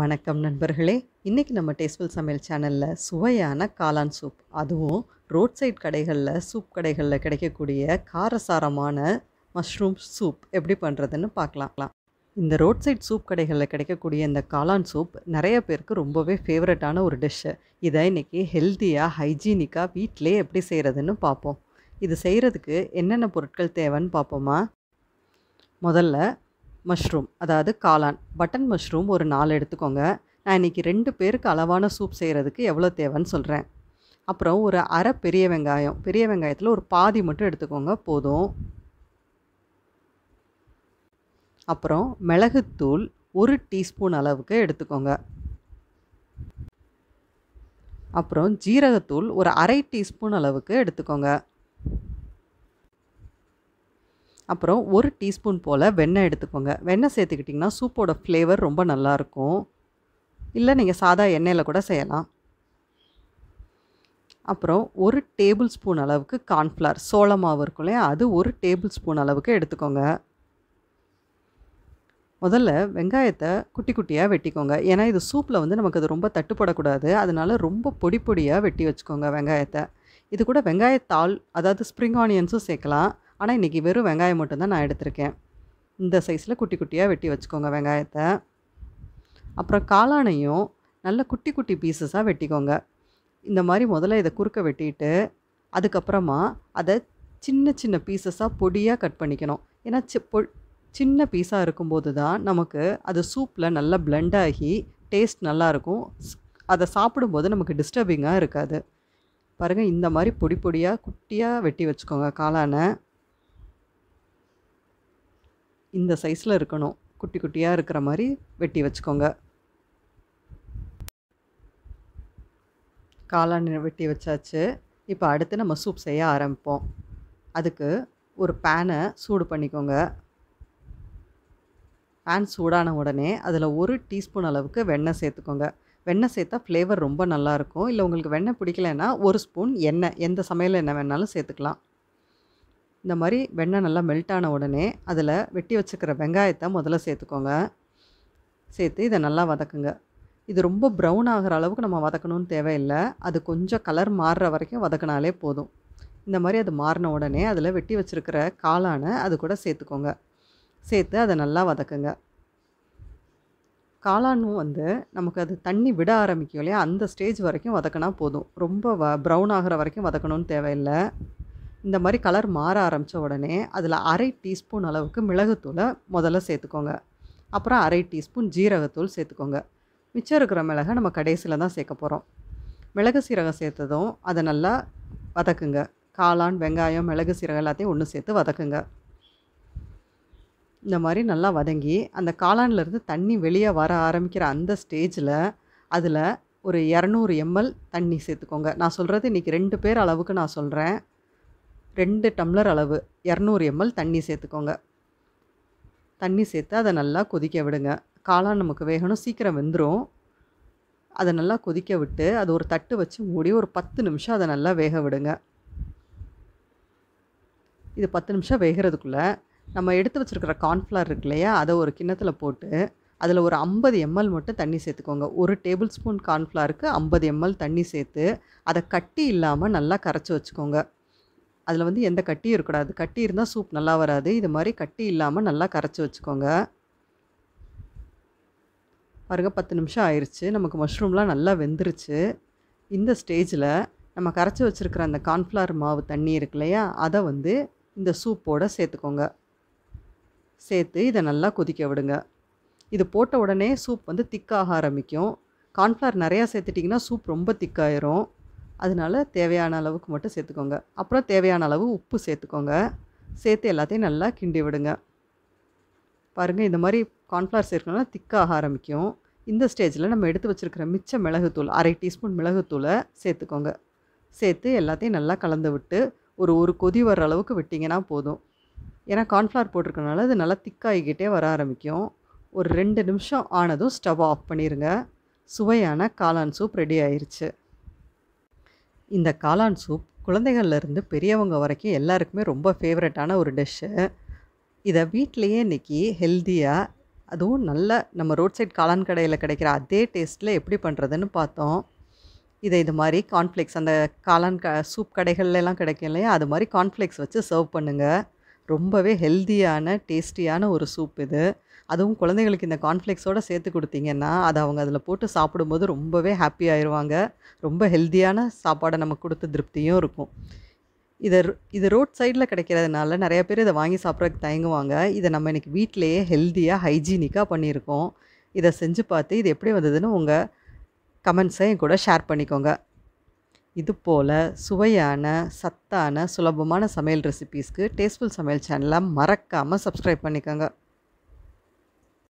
வணக்கம் நண்பர்களே இன்றைக்கி நம்ம டேஸ்ட்ஃபுல் சமையல் சேனலில் சுவையான காளான் சூப் அதுவும் ரோட் சைட் கடைகளில் சூப் கடைகளில் கிடைக்கக்கூடிய காரசாரமான மஷ்ரூம் சூப் எப்படி பண்ணுறதுன்னு பார்க்கலாம் இந்த ரோட் சைட் சூப் கடைகளில் கிடைக்கக்கூடிய இந்த காளான் சூப் நிறைய பேருக்கு ரொம்பவே ஃபேவரட்டான ஒரு டிஷ்ஷு இதை இன்றைக்கி ஹெல்த்தியாக ஹைஜீனிக்காக வீட்டிலே எப்படி செய்கிறதுன்னு பார்ப்போம் இது செய்கிறதுக்கு என்னென்ன பொருட்கள் தேவைன்னு பார்ப்போமா முதல்ல மஷ்ரூம் அதாவது காளான் பட்டன் மஷ்ரூம் ஒரு நாலு எடுத்துக்கோங்க நான் இன்றைக்கி ரெண்டு பேருக்கு அளவான சூப் செய்கிறதுக்கு எவ்வளோ தேவைன்னு சொல்கிறேன் அப்புறம் ஒரு அரை பெரிய வெங்காயம் பெரிய வெங்காயத்தில் ஒரு பாதி மட்டும் எடுத்துக்கோங்க போதும் அப்புறம் மிளகுத்தூள் ஒரு டீஸ்பூன் அளவுக்கு எடுத்துக்கோங்க அப்புறம் ஜீரகத்தூள் ஒரு அரை டீஸ்பூன் அளவுக்கு எடுத்துக்கோங்க அப்புறம் ஒரு டீஸ்பூன் போல் வெண்ணெய் எடுத்துக்கோங்க வெண்ணெய் சேர்த்துக்கிட்டிங்கன்னா சூப்போட ஃப்ளேவர் ரொம்ப நல்லாயிருக்கும் இல்லை நீங்கள் சாதா எண்ணெயில் கூட செய்யலாம் அப்புறம் ஒரு டேபிள் ஸ்பூன் அளவுக்கு கார்ன்ஃப்ளவர் சோள மாவு இருக்கும் இல்லையா அது ஒரு டேபிள் ஸ்பூன் அளவுக்கு எடுத்துக்கோங்க முதல்ல வெங்காயத்தை குட்டி குட்டியாக வெட்டிக்கோங்க ஏன்னா இது சூப்பில் வந்து நமக்கு அது ரொம்ப தட்டுப்படக்கூடாது அதனால் ரொம்ப பொடி பொடியாக வெட்டி வச்சுக்கோங்க வெங்காயத்தை இது கூட வெங்காயத்தாள் அதாவது ஸ்ப்ரிங் ஆனியன்ஸும் சேர்க்கலாம் ஆனால் இன்றைக்கி வெறும் வெங்காயம் மட்டும்தான் நான் எடுத்திருக்கேன் இந்த சைஸில் குட்டி குட்டியாக வெட்டி வச்சுக்கோங்க வெங்காயத்தை அப்புறம் காளானையும் நல்ல குட்டி குட்டி பீசஸாக வெட்டிக்கோங்க இந்த மாதிரி முதல்ல இதை குறுக்க வெட்டிட்டு அதுக்கப்புறமா அதை சின்ன சின்ன பீசஸாக பொடியாக கட் பண்ணிக்கணும் ஏன்னா சி பொ சின்ன பீஸாக இருக்கும்போது தான் நமக்கு அது சூப்பில் நல்லா பிளெண்ட் ஆகி டேஸ்ட் நல்லாயிருக்கும் அதை சாப்பிடும்போது நமக்கு டிஸ்டர்பிங்காக இருக்காது பாருங்கள் இந்த மாதிரி பொடி பொடியாக குட்டியாக வெட்டி வச்சுக்கோங்க காளானை இந்த சைஸில் இருக்கணும் குட்டி குட்டியாக இருக்கிற மாதிரி வெட்டி வச்சுக்கோங்க காளான் வெட்டி வச்சாச்சு இப்போ அடுத்து நம்ம சூப் செய்ய ஆரம்பிப்போம் அதுக்கு ஒரு பேனை சூடு பண்ணிக்கோங்க பேன் சூடான உடனே அதில் ஒரு டீஸ்பூன் அளவுக்கு வெண்ணெய் சேர்த்துக்கோங்க வெண்ணெய் சேர்த்தா ஃப்ளேவர் ரொம்ப நல்லாயிருக்கும் இல்லை உங்களுக்கு வெண்ணெய் பிடிக்கலைன்னா ஒரு ஸ்பூன் எண்ணெய் எந்த சமையல் எண்ணெய் வேணாலும் சேர்த்துக்கலாம் இந்த மாதிரி வெண்ணெய் நல்லா மெல்ட் ஆன உடனே அதில் வெட்டி வச்சுக்கிற வெங்காயத்தை முதல்ல சேர்த்துக்கோங்க சேர்த்து இதை நல்லா வதக்குங்க இது ரொம்ப ப்ரௌன் ஆகிற அளவுக்கு நம்ம வதக்கணும்னு தேவையில்லை அது கொஞ்சம் கலர் மாறுற வரைக்கும் வதக்கினாலே போதும் இந்த மாதிரி அது மாறின உடனே அதில் வெட்டி வச்சுருக்கிற காளானை அது கூட சேர்த்துக்கோங்க சேர்த்து அதை நல்லா வதக்குங்க காளானும் வந்து நமக்கு அது தண்ணி விட ஆரம்பிக்கும் இல்லையா அந்த ஸ்டேஜ் வரைக்கும் வதக்கினா போதும் ரொம்ப வ ப்ரௌன் ஆகிற வரைக்கும் வதக்கணும்னு தேவையில்லை இந்த மாதிரி கலர் மாற ஆரம்பித்த உடனே அதில் அரை டீஸ்பூன் அளவுக்கு மிளகுத்தூளை முதல்ல சேர்த்துக்கோங்க அப்புறம் அரை டீஸ்பூன் ஜீரகத்தூள் சேர்த்துக்கோங்க மிச்சம் இருக்கிற மிளகை நம்ம கடைசியில் தான் சேர்க்க போகிறோம் மிளகு சீரகம் சேர்த்ததும் அதை நல்லா வதக்குங்க காளான் வெங்காயம் மிளகு சீரகம் எல்லாத்தையும் ஒன்று சேர்த்து வதக்குங்க இந்த மாதிரி நல்லா வதங்கி அந்த காளான்லேருந்து தண்ணி வெளியே வர ஆரம்பிக்கிற அந்த ஸ்டேஜில் அதில் ஒரு இரநூறு எம்எல் தண்ணி சேர்த்துக்கோங்க நான் சொல்கிறது இன்றைக்கி ரெண்டு பேர் அளவுக்கு நான் சொல்கிறேன் ரெண்டு டம்ளர் அளவு இரநூறு எம்எல் தண்ணி சேர்த்துக்கோங்க தண்ணி சேர்த்து அதை நல்லா கொதிக்க விடுங்க காளான் நமக்கு வேகணும் சீக்கிரம் வெந்துடும் அதை நல்லா கொதிக்க விட்டு அது ஒரு தட்டு வச்சு மூடி ஒரு பத்து நிமிஷம் அதை நல்லா வேக விடுங்க இது பத்து நிமிஷம் வேகிறதுக்குள்ளே நம்ம எடுத்து வச்சுருக்கிற கார்ன்ஃப்ளவர் இருக்கு இல்லையா அதை ஒரு கிண்ணத்தில் போட்டு அதில் ஒரு ஐம்பது எம்எல் மட்டும் தண்ணி சேர்த்துக்கோங்க ஒரு டேபிள் ஸ்பூன் கார்ன்ஃப்ளவருக்கு ஐம்பது எம்எல் தண்ணி சேர்த்து அதை கட்டி இல்லாமல் நல்லா கரைச்சி வச்சுக்கோங்க அதில் வந்து எந்த கட்டியும் இருக்கக்கூடாது கட்டி இருந்தால் சூப் நல்லா வராது இது மாதிரி கட்டி இல்லாமல் நல்லா கரைச்சி வச்சுக்கோங்க பாருங்கள் பத்து நிமிஷம் ஆயிடுச்சு நமக்கு மஷ்ரூம்லாம் நல்லா வெந்துருச்சு இந்த ஸ்டேஜில் நம்ம கரைச்சி வச்சுருக்கிற அந்த கார்ன்ஃப்ளவர் மாவு தண்ணி இருக்கு இல்லையா அதை வந்து இந்த சூப்போடு சேர்த்துக்கோங்க சேர்த்து இதை நல்லா கொதிக்க விடுங்க இது போட்ட உடனே சூப் வந்து திக்காக ஆரம்பிக்கும் கார்ன்ஃப்ளவர் நிறையா சேர்த்துட்டிங்கன்னா சூப் ரொம்ப திக்காயிரும் அதனால தேவையான அளவுக்கு மட்டும் சேர்த்துக்கோங்க அப்புறம் தேவையான அளவு உப்பு சேர்த்துக்கோங்க சேர்த்து எல்லாத்தையும் நல்லா கிண்டி விடுங்க பாருங்கள் இந்த மாதிரி கார்ன்ஃப்ளவர் சேர்க்கணும்னா திக்காக ஆரம்பிக்கும் இந்த ஸ்டேஜில் நம்ம எடுத்து வச்சுருக்கிற மிச்ச மிளகுத்தூள் அரை டீஸ்பூன் மிளகுத்தூளை சேர்த்துக்கோங்க சேர்த்து எல்லாத்தையும் நல்லா கலந்து விட்டு ஒரு ஒரு கொதி வர அளவுக்கு விட்டிங்கன்னா போதும் ஏன்னா கார்ன்ஃப்ளவர் போட்டிருக்கனால அது நல்லா திக்காகிக்கிட்டே வர ஆரம்பிக்கும் ஒரு ரெண்டு நிமிஷம் ஆனதும் ஸ்டவ் ஆஃப் பண்ணிடுங்க சுவையான காளான் சூப் ரெடி ஆயிடுச்சு இந்த காளான் சூப் குழந்தைகள்லேருந்து பெரியவங்க வரைக்கும் எல்லாருக்குமே ரொம்ப ஃபேவரட்டான ஒரு டிஷ்ஷு இதை வீட்லேயே இன்றைக்கி ஹெல்த்தியாக அதுவும் நல்ல நம்ம ரோட் சைட் காளான் கடையில் கிடைக்கிற அதே டேஸ்ட்டில் எப்படி பண்ணுறதுன்னு பார்த்தோம் இதை இது மாதிரி கார்ன்ஃப்ளேக்ஸ் அந்த காளான் க சூப் கடைகள்லாம் கிடைக்கும் இல்லையா அது மாதிரி கார்ன்ஃப்ளேக்ஸ் வச்சு சர்வ் பண்ணுங்கள் ரொம்பவே ஹெல்த்தியான டேஸ்டியான ஒரு சூப் இது அதுவும் குழந்தைங்களுக்கு இந்த கான்ஃப்ளெக்ஸோடு சேர்த்து கொடுத்தீங்கன்னா அதை அவங்க அதில் போட்டு சாப்பிடும்போது ரொம்பவே ஹாப்பி ஆயிடுவாங்க ரொம்ப ஹெல்த்தியான சாப்பாடை நம்ம கொடுத்து திருப்தியும் இருக்கும் இதை இது ரோட் சைடில் கிடைக்கிறதுனால நிறைய பேர் இதை வாங்கி சாப்பிட்றதுக்கு தயங்குவாங்க இதை நம்ம இன்னைக்கு வீட்டிலேயே ஹெல்த்தியாக ஹைஜீனிக்காக பண்ணியிருக்கோம் இதை செஞ்சு பார்த்து இது எப்படி வந்ததுன்னு உங்கள் கமெண்ட்ஸை என் கூட ஷேர் பண்ணிக்கோங்க இது போல் சுவையான சத்தான சுலபமான சமையல் ரெசிபீஸ்க்கு டேஸ்ட்ஃபுல் சமையல் சேனலை மறக்காமல் சப்ஸ்கிரைப் பண்ணிக்கோங்க